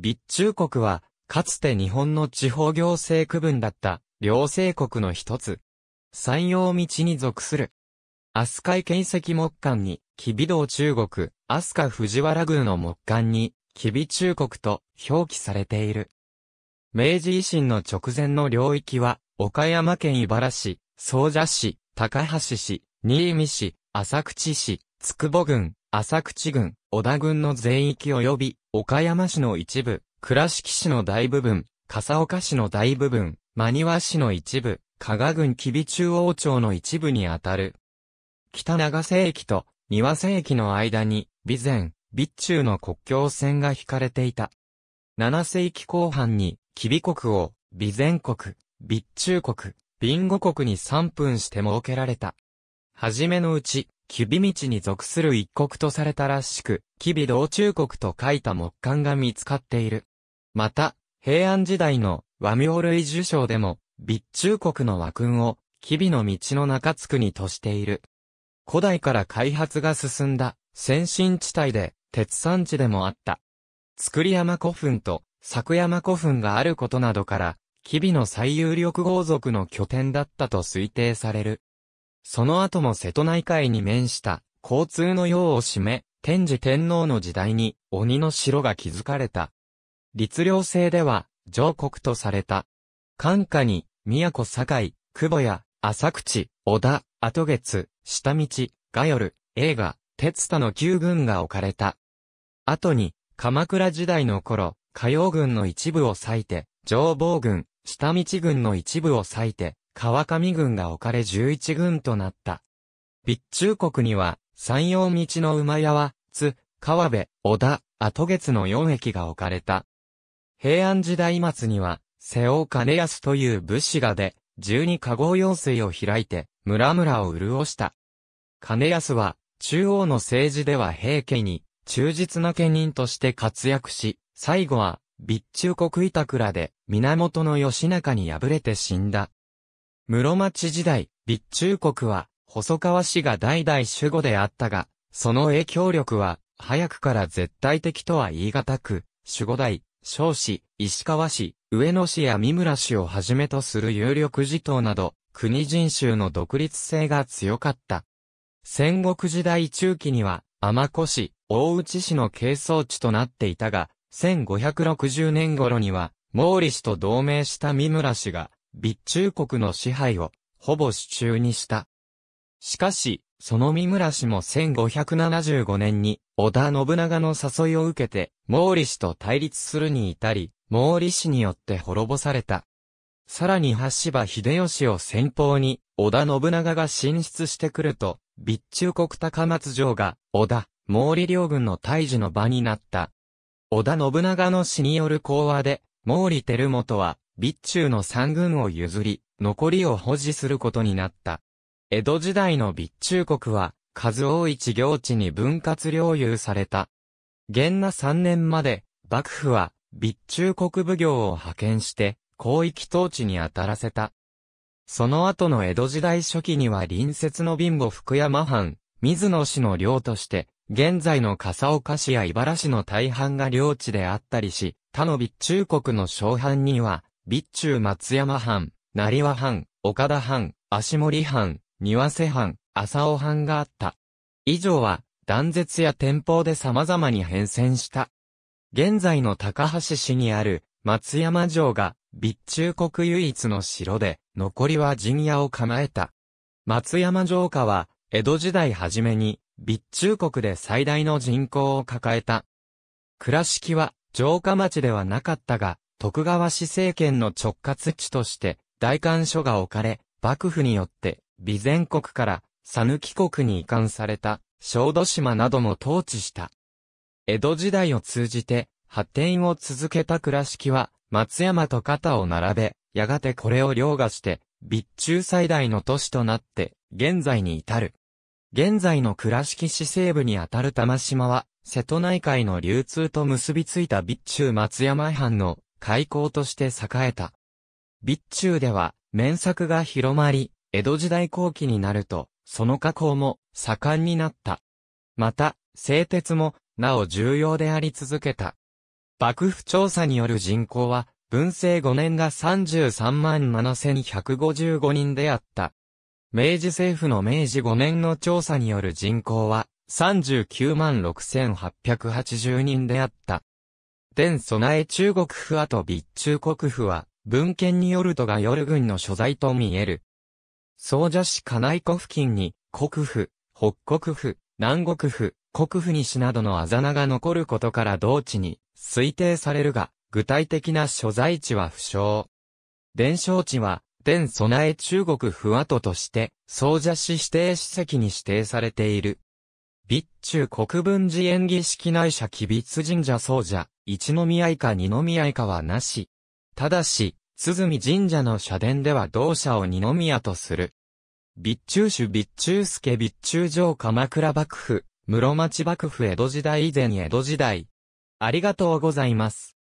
備中国は、かつて日本の地方行政区分だった、両政国の一つ。山陽道に属する。飛鳥県石木管に、吉備道中国、飛鳥藤原宮の木管に、吉備中国と表記されている。明治維新の直前の領域は、岡山県茨市、総社市、高橋市、新見市、浅口市、筑保郡、浅口郡、小田郡の全域及び、岡山市の一部、倉敷市の大部分、笠岡市の大部分、真庭市の一部、加賀郡吉備中央町の一部にあたる。北長瀬駅と庭瀬駅の間に、備前、備中の国境線が引かれていた。七世紀後半に、吉備国を、備前国、備中国、備後国に3分して設けられた。はじめのうち、キビ道に属する一国とされたらしく、キビ道中国と書いた木簡が見つかっている。また、平安時代の和名類受賞でも、備中国の和訓を、キビの道の中津にとしている。古代から開発が進んだ、先進地帯で、鉄産地でもあった。造山古墳と、作山古墳があることなどから、吉備の最有力豪族の拠点だったと推定される。その後も瀬戸内海に面した交通の用を占め、天智天皇の時代に鬼の城が築かれた。律令制では上国とされた。関下に、都堺、久保屋、浅口、小田、後月、下道、ヨ夜、映画、鉄田の旧軍が置かれた。後に、鎌倉時代の頃、火曜軍の一部を割いて、上房軍、下道軍の一部を割いて、川上軍が置かれ11軍となった。備中国には、山陽道の馬屋は、津、川辺、小田、後月の4駅が置かれた。平安時代末には、瀬尾兼康という武士がで、十二加号用水を開いて、村々を潤した。兼康は、中央の政治では平家に、忠実な家人として活躍し、最後は、備中国板倉で、源義仲に敗れて死んだ。室町時代、立中国は、細川氏が代々守護であったが、その影響力は、早くから絶対的とは言い難く、守護代、少子、石川氏、上野氏や三村氏をはじめとする有力児党など、国人衆の独立性が強かった。戦国時代中期には、天子市、大内市の係争地となっていたが、1560年頃には、毛利氏と同盟した三村氏が、備中国の支配を、ほぼ手中にした。しかし、その三村氏も1575年に、織田信長の誘いを受けて、毛利氏と対立するに至り、毛利氏によって滅ぼされた。さらに橋場秀吉を先方に、織田信長が進出してくると、備中国高松城が、織田、毛利両軍の退治の場になった。織田信長の死による講和で、毛利輝元は、備中の三軍を譲り、残りを保持することになった。江戸時代の備中国は、数多い地行地に分割領有された。元那三年まで、幕府は、備中国奉行を派遣して、広域統治に当たらせた。その後の江戸時代初期には隣接の貧乏福山藩、水野氏の領として、現在の笠岡市や茨市の大半が領地であったりし、他の備中国の小藩には、備中松山藩、成和藩、岡田藩、足森藩、庭瀬藩、浅尾藩があった。以上は、断絶や天保で様々に変遷した。現在の高橋市にある松山城が、備中国唯一の城で、残りは陣屋を構えた。松山城下は、江戸時代初めに、備中国で最大の人口を抱えた。倉敷は、城下町ではなかったが、徳川氏政権の直轄地として、大官所が置かれ、幕府によって、備前国から、讃岐国に移管された、小豆島なども統治した。江戸時代を通じて、発展を続けた倉敷は、松山と肩を並べ、やがてこれを凌駕して、備中最大の都市となって、現在に至る。現在の倉敷市西部にあたる玉島は、瀬戸内海の流通と結びついた備中松山藩の開港として栄えた。備中では、面作が広まり、江戸時代後期になると、その加工も盛んになった。また、製鉄も、なお重要であり続けた。幕府調査による人口は、文政5年が33万7155人であった。明治政府の明治5年の調査による人口は39万6880人であった。伝備え中国府跡備中国府は、文献によるとが夜軍の所在と見える。総社市金井湖付近に、国府、北国府、南国府、国府西などのあざ名が残ることから同地に推定されるが、具体的な所在地は不詳。伝承地は、伝備え中国府跡として、総社市指定史跡に指定されている。備中国分寺演技式内社吉備津神社総社、一宮以下二宮以下はなし。ただし、見神社の社殿では同社を二宮とする。備中主備中助備中城鎌倉幕府、室町幕府江戸時代以前江戸時代。ありがとうございます。